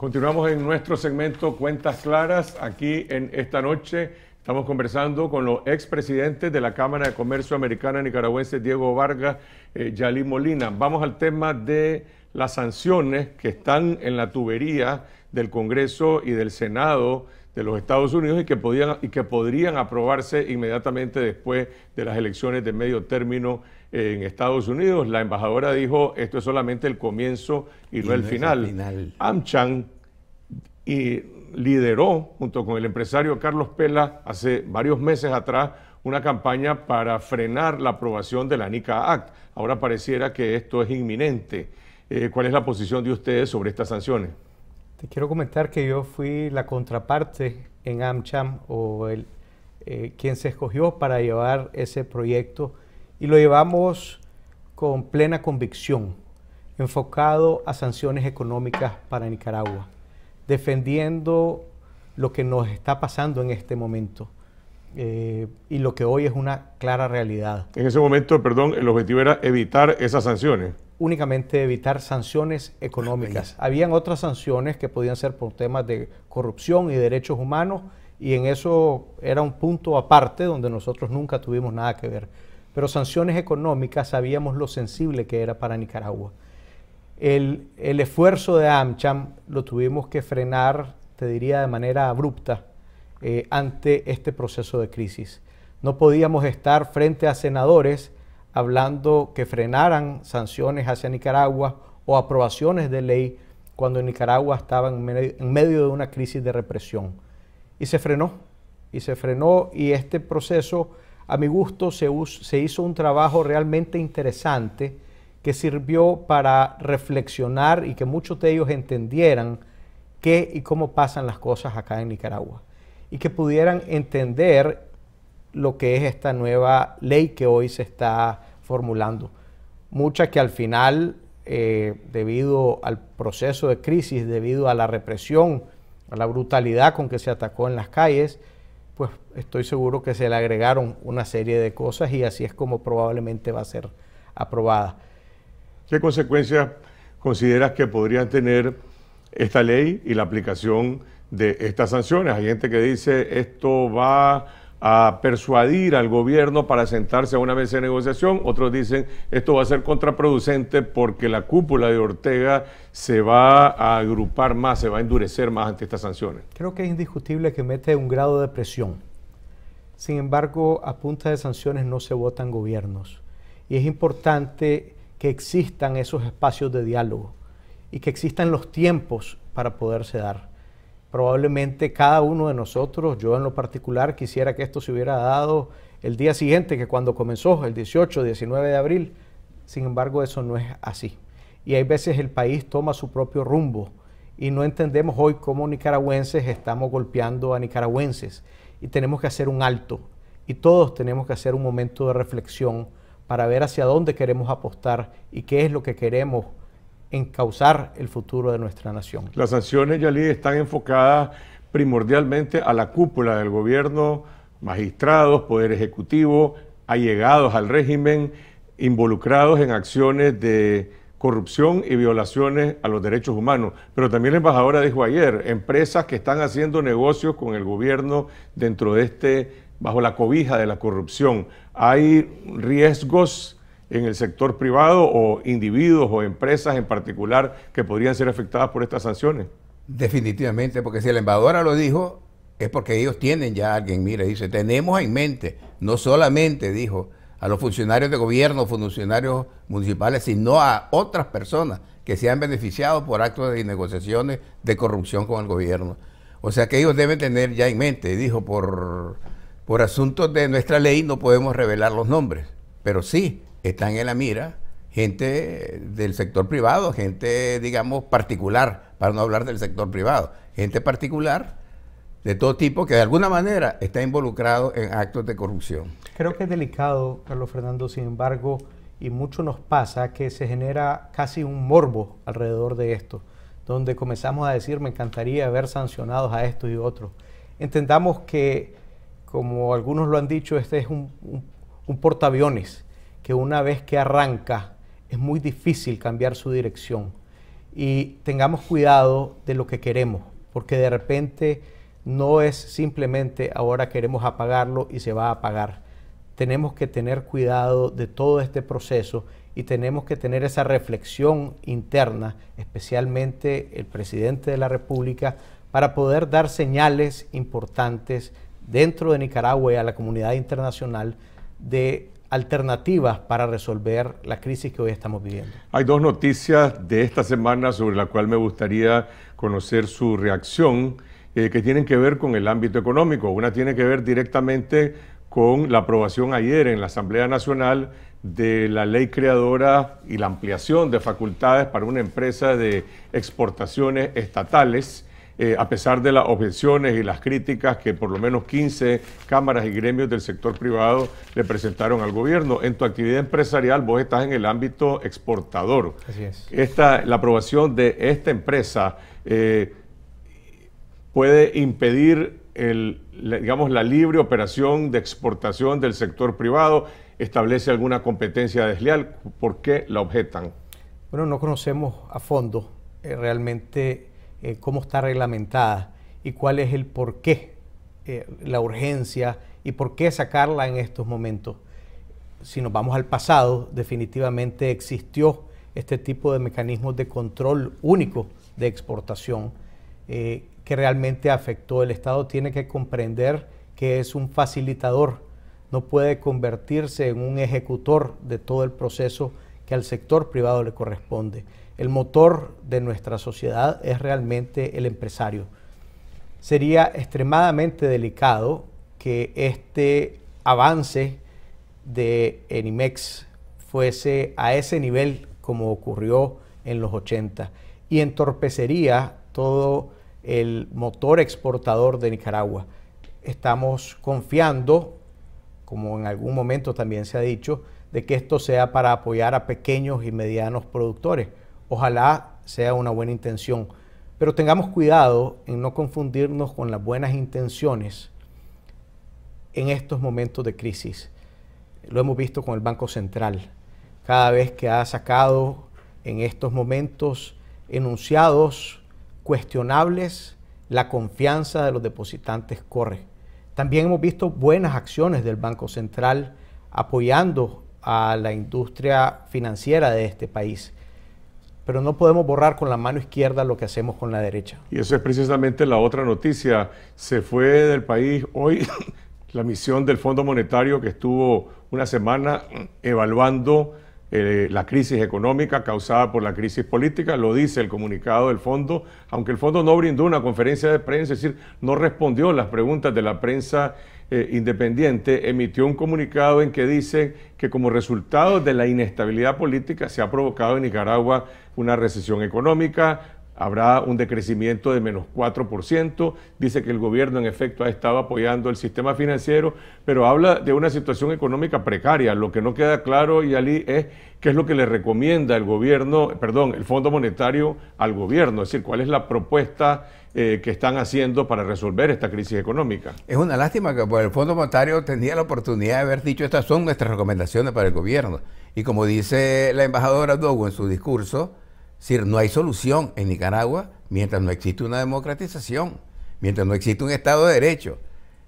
Continuamos en nuestro segmento Cuentas Claras. Aquí en esta noche estamos conversando con los expresidentes de la Cámara de Comercio Americana Nicaragüense, Diego Vargas, y eh, Yalí Molina. Vamos al tema de las sanciones que están en la tubería del Congreso y del Senado de los Estados Unidos y que, podían, y que podrían aprobarse inmediatamente después de las elecciones de medio término en Estados Unidos. La embajadora dijo, esto es solamente el comienzo y, no, el, final. Amcham lideró, junto con el empresario Carlos Pela, hace varios meses atrás, una campaña para frenar la aprobación de la NICA Act. Ahora pareciera que esto es inminente. Eh, ¿Cuál es la posición de ustedes sobre estas sanciones? Te quiero comentar que yo fui la contraparte en AmCham o el, eh, quien se escogió para llevar ese proyecto y lo llevamos con plena convicción, enfocado a sanciones económicas para Nicaragua, defendiendo lo que nos está pasando en este momento. Eh, y lo que hoy es una clara realidad. En ese momento, perdón, el objetivo era evitar esas sanciones. Únicamente evitar sanciones económicas. Habían otras sanciones que podían ser por temas de corrupción y derechos humanos, y en eso era un punto aparte donde nosotros nunca tuvimos nada que ver. Pero sanciones económicas sabíamos lo sensible que era para Nicaragua. El, esfuerzo de AmCham lo tuvimos que frenar, te diría, de manera abrupta eh, ante este proceso de crisis. No podíamos estar frente a senadores hablando que frenaran sanciones hacia Nicaragua o aprobaciones de ley cuando Nicaragua estaba en medio, de una crisis de represión. Y se frenó, y se frenó, y este proceso a mi gusto se, hizo un trabajo realmente interesante que sirvió para reflexionar y que muchos de ellos entendieran qué y cómo pasan las cosas acá en Nicaragua y que pudieran entender lo que es esta nueva ley que hoy se está formulando. Mucha que al final, eh, debido al proceso de crisis, debido a la represión, a la brutalidad con que se atacó en las calles, pues estoy seguro que se le agregaron una serie de cosas y así es como probablemente va a ser aprobada. ¿Qué consecuencias consideras que podrían tener esta ley y la aplicación de estas sanciones? Hay gente que dice esto va a persuadir al gobierno para sentarse a una mesa de negociación. Otros dicen esto va a ser contraproducente porque la cúpula de Ortega se va a agrupar más, se va a endurecer más ante estas sanciones. Creo que es indiscutible que mete un grado de presión. Sin embargo, a punta de sanciones no se votan gobiernos. Y es importante que existan esos espacios de diálogo y que existan los tiempos para poderse dar. Probablemente cada uno de nosotros, yo en lo particular, quisiera que esto se hubiera dado el día siguiente, que cuando comenzó, el 18, 19 de abril. Sin embargo, eso no es así. Y hay veces el país toma su propio rumbo y no entendemos hoy cómo nicaragüenses estamos golpeando a nicaragüenses. Y tenemos que hacer un alto y todos tenemos que hacer un momento de reflexión para ver hacia dónde queremos apostar y qué es lo que queremos en causar el futuro de nuestra nación. Las sanciones, Yalí, están enfocadas primordialmente a la cúpula del gobierno, magistrados, poder ejecutivo, allegados al régimen, involucrados en acciones de corrupción y violaciones a los derechos humanos. Pero también la embajadora dijo ayer, empresas que están haciendo negocios con el gobierno dentro de este, bajo la cobija de la corrupción. Hay riesgos en el sector privado o individuos o empresas en particular que podrían ser afectadas por estas sanciones? Definitivamente, porque si la embajadora lo dijo, es porque ellos tienen ya alguien. Mire, dice, tenemos en mente, no solamente, dijo, a los funcionarios de gobierno, funcionarios municipales, sino a otras personas que se han beneficiado por actos de negociaciones de corrupción con el gobierno. O sea que ellos deben tener ya en mente, dijo, por, por asuntos de nuestra ley no podemos revelar los nombres, pero sí están en la mira gente del sector privado, gente, digamos, particular, para no hablar del sector privado, gente particular de todo tipo que de alguna manera está involucrado en actos de corrupción. Creo que es delicado, Carlos Fernando, sin embargo, y mucho nos pasa que se genera casi un morbo alrededor de esto, donde comenzamos a decir, me encantaría ver sancionados a estos y otros. Entendamos que, como algunos lo han dicho, este es un, un portaaviones que una vez que arranca es muy difícil cambiar su dirección. Y tengamos cuidado de lo que queremos, porque de repente no es simplemente ahora queremos apagarlo y se va a apagar. Tenemos que tener cuidado de todo este proceso y tenemos que tener esa reflexión interna, especialmente el presidente de la República, para poder dar señales importantes dentro de Nicaragua y a la comunidad internacional de alternativas para resolver la crisis que hoy estamos viviendo. Hay dos noticias de esta semana sobre la cual me gustaría conocer su reacción, eh, que tienen que ver con el ámbito económico. Una tiene que ver directamente con la aprobación ayer en la Asamblea Nacional de la ley creadora y la ampliación de facultades para una empresa de exportaciones estatales eh, a pesar de las objeciones y las críticas que por lo menos 15 cámaras y gremios del sector privado le presentaron al gobierno. En tu actividad empresarial vos estás en el ámbito exportador. Así es. la aprobación de esta empresa eh, puede impedir digamos, la libre operación de exportación del sector privado, establece alguna competencia desleal. ¿Por qué la objetan? Bueno, no conocemos a fondo eh, realmente eh, cómo está reglamentada y cuál es el porqué, eh, la urgencia y por qué sacarla en estos momentos. Si nos vamos al pasado, definitivamente existió este tipo de mecanismos de control único de exportación eh, que realmente afectó. El Estado tiene que comprender que es un facilitador, no puede convertirse en un ejecutor de todo el proceso que al sector privado le corresponde el motor de nuestra sociedad es realmente el empresario. Sería extremadamente delicado que este avance de Enimex fuese a ese nivel como ocurrió en los 80 y entorpecería todo el motor exportador de Nicaragua. Estamos confiando, como en algún momento también se ha dicho, de que esto sea para apoyar a pequeños y medianos productores Ojalá sea una buena intención, pero tengamos cuidado en no confundirnos con las buenas intenciones en estos momentos de crisis. Lo hemos visto con el Banco Central, cada vez que ha sacado en estos momentos enunciados cuestionables, la confianza de los depositantes corre. También hemos visto buenas acciones del Banco Central apoyando a la industria financiera de este país pero no podemos borrar con la mano izquierda lo que hacemos con la derecha. Y eso es precisamente la otra noticia. Se fue del país hoy la misión del Fondo Monetario que estuvo una semana evaluando eh, la crisis económica causada por la crisis política, lo dice el comunicado del fondo, aunque el fondo no brindó una conferencia de prensa, es decir, no respondió las preguntas de la prensa eh, independiente emitió un comunicado en que dice que como resultado de la inestabilidad política se ha provocado en Nicaragua una recesión económica, habrá un decrecimiento de menos 4%. Dice que el gobierno en efecto ha estado apoyando el sistema financiero, pero habla de una situación económica precaria. Lo que no queda claro, Yali, es qué es lo que le recomienda el gobierno, perdón, el Fondo Monetario al gobierno, es decir, cuál es la propuesta eh, que están haciendo para resolver esta crisis económica. Es una lástima que pues, el Fondo Monetario tenía la oportunidad de haber dicho estas son nuestras recomendaciones para el gobierno. Y como dice la embajadora Dogo en su discurso, es decir, no hay solución en Nicaragua mientras no existe una democratización, mientras no existe un Estado de Derecho.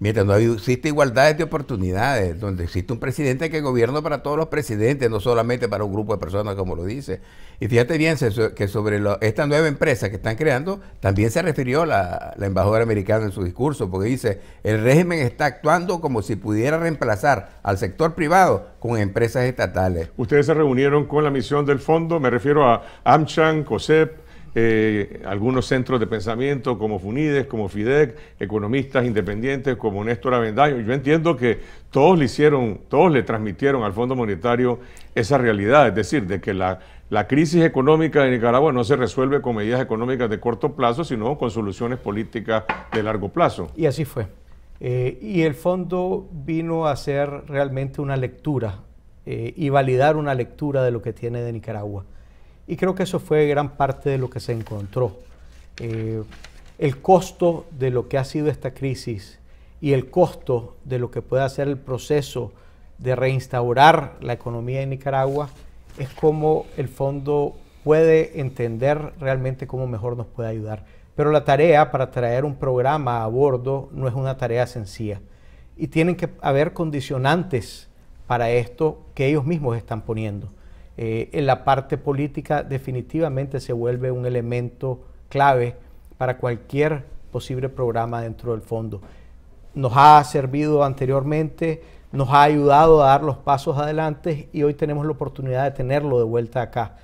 Mientras no existe igualdad de oportunidades, donde existe un presidente que gobierna para todos los presidentes, no solamente para un grupo de personas, como lo dice. Y fíjate bien que sobre esta nueva empresa que están creando, también se refirió la, la embajadora americana en su discurso, porque dice, el régimen está actuando como si pudiera reemplazar al sector privado con empresas estatales. Ustedes se reunieron con la misión del fondo, me refiero a AmCham, COSEP, eh, algunos centros de pensamiento como FUNIDES, como FIDEC, economistas independientes como Néstor Avendaño. Yo entiendo que todos le hicieron, todos le transmitieron al Fondo Monetario esa realidad, es decir, de que la, crisis económica de Nicaragua no se resuelve con medidas económicas de corto plazo, sino con soluciones políticas de largo plazo. Y así fue. Eh, y el fondo vino a hacer realmente una lectura eh, y validar una lectura de lo que tiene de Nicaragua. Y creo que eso fue gran parte de lo que se encontró. Eh, el costo de lo que ha sido esta crisis y el costo de lo que puede hacer el proceso de reinstaurar la economía en Nicaragua es como el fondo puede entender realmente cómo mejor nos puede ayudar. Pero la tarea para traer un programa a bordo no es una tarea sencilla. Y tienen que haber condicionantes para esto que ellos mismos están poniendo. Eh, en la parte política definitivamente se vuelve un elemento clave para cualquier posible programa dentro del fondo. Nos ha servido anteriormente, nos ha ayudado a dar los pasos adelante y hoy tenemos la oportunidad de tenerlo de vuelta acá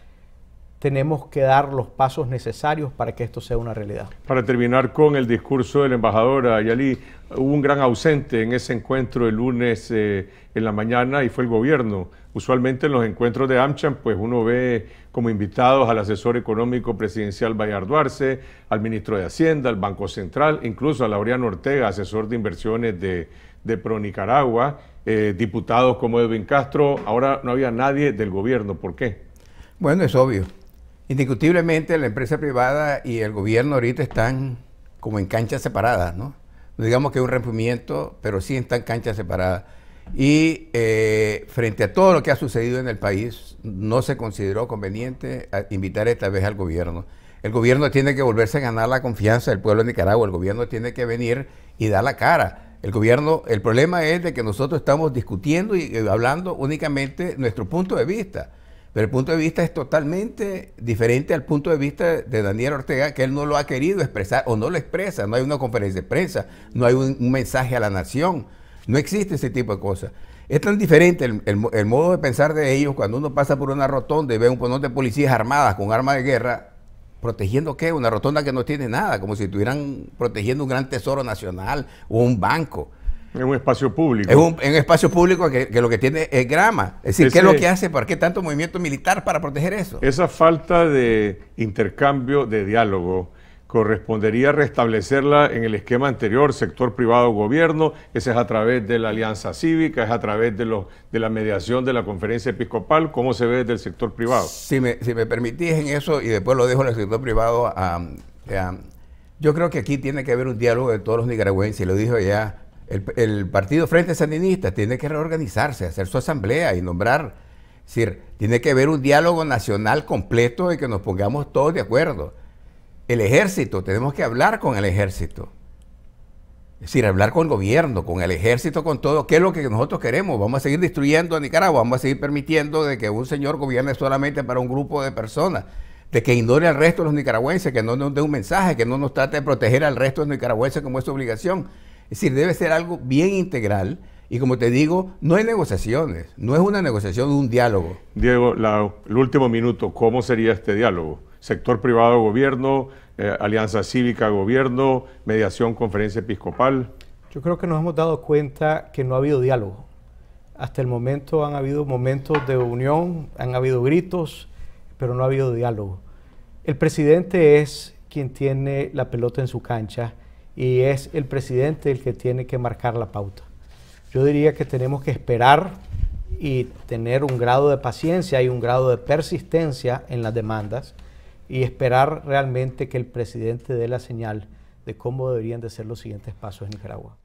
tenemos que dar los pasos necesarios para que esto sea una realidad. Para terminar con el discurso del embajador Ayali, hubo un gran ausente en ese encuentro el lunes eh, en la mañana y fue el gobierno. Usualmente en los encuentros de AmCham, pues uno ve como invitados al asesor económico presidencial Bayar al ministro de Hacienda, al Banco Central, incluso a Laureano Ortega, asesor de inversiones de, de Pro Nicaragua, eh, diputados como Edwin Castro. Ahora no había nadie del gobierno. ¿Por qué? Bueno, es obvio. Indiscutiblemente la empresa privada y el gobierno ahorita están como en canchas separadas, ¿no? digamos que es un rompimiento, pero sí están canchas separadas. Y eh, frente a todo lo que ha sucedido en el país, no se consideró conveniente ah, invitar esta vez al gobierno. El gobierno tiene que volverse a ganar la confianza del pueblo de Nicaragua, el gobierno tiene que venir y dar la cara. El gobierno, el problema es de que nosotros estamos discutiendo y eh, hablando únicamente nuestro punto de vista. Pero el punto de vista es totalmente diferente al punto de vista de Daniel Ortega, que él no lo ha querido expresar o no lo expresa. No hay una conferencia de prensa, no hay un, mensaje a la nación. No existe ese tipo de cosas. Es tan diferente el, modo de pensar de ellos cuando uno pasa por una rotonda y ve un montón de policías armadas con armas de guerra, protegiendo qué? Una rotonda que no tiene nada, como si estuvieran protegiendo un gran tesoro nacional o un banco. Es un espacio público. Es un, espacio público que, lo que tiene es grama. Es decir, ¿qué es lo que hace? ¿Por qué tanto movimiento militar para proteger eso? Esa falta de intercambio, de diálogo, correspondería restablecerla en el esquema anterior, sector privado-gobierno, ese es a través de la alianza cívica, es a través de, los, de la mediación de la conferencia episcopal, ¿cómo se ve desde el sector privado? Si me, si me permitís en eso, y después lo dejo el sector privado, yo creo que aquí tiene que haber un diálogo de todos los nicaragüenses, lo dijo ya el, Partido Frente Sandinista tiene que reorganizarse, hacer su asamblea y nombrar. Es decir, tiene que haber un diálogo nacional completo y que nos pongamos todos de acuerdo. El ejército, tenemos que hablar con el ejército. Es decir, hablar con el gobierno, con el ejército, con todo. ¿Qué es lo que nosotros queremos? ¿Vamos a seguir destruyendo a Nicaragua? ¿Vamos a seguir permitiendo de que un señor gobierne solamente para un grupo de personas? de que ignore al resto de los nicaragüenses, que no nos dé un mensaje, que no nos trate de proteger al resto de los nicaragüenses como es su obligación. Es decir, debe ser algo bien integral. Y como te digo, no hay negociaciones, no es una negociación, es un diálogo. Diego, el último minuto, ¿cómo sería este diálogo? Sector privado-gobierno, eh, alianza cívica-gobierno, mediación conferencia episcopal. Yo creo que nos hemos dado cuenta que no ha habido diálogo. Hasta el momento han habido momentos de unión, han habido gritos, pero no ha habido diálogo. El presidente es quien tiene la pelota en su cancha y es el presidente el que tiene que marcar la pauta. Yo diría que tenemos que esperar y tener un grado de paciencia y un grado de persistencia en las demandas y esperar realmente que el presidente dé la señal de cómo deberían de ser los siguientes pasos en Nicaragua.